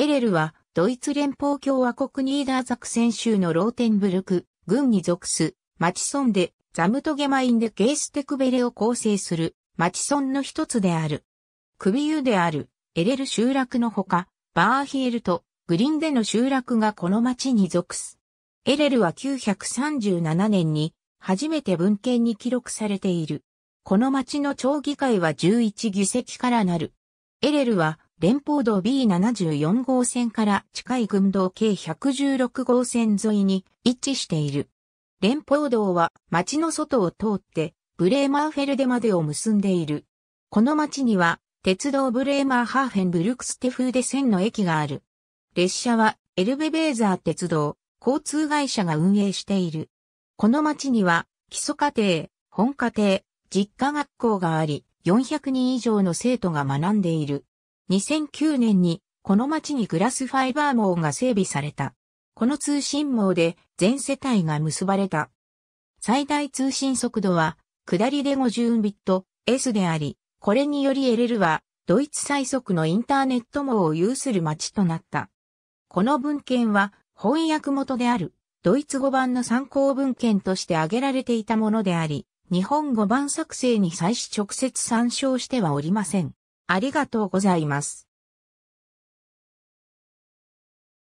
エレルは、ドイツ連邦共和国ニーダーザクセン州のローテンブルク、郡に属す、マチソンで、ザムトゲマインでゲーステクベレを構成する、マチソンの一つである。クビユである、エレル集落のほか、バーヒエルと、グリンでの集落がこの町に属す。エレルは937年に、初めて文献に記録されている。この町の町議会は11議席からなる。エレルは、連邦道 B74 号線から近い群道計116号線沿いに位置している。連邦道は町の外を通ってブレーマーフェルデまでを結んでいる。この町には鉄道ブレーマーハーフェンブルクステフーデ線の駅がある。列車はエルベベーザー鉄道交通会社が運営している。この町には基礎家庭、本家庭、実家学校があり、400人以上の生徒が学んでいる。2009年にこの町にグラスファイバー網が整備された。この通信網で全世帯が結ばれた。最大通信速度は下りで50ビット S であり、これによりエ l ルはドイツ最速のインターネット網を有する町となった。この文献は翻訳元であるドイツ語版の参考文献として挙げられていたものであり、日本語版作成に際し直接参照してはおりません。ありがとうございます。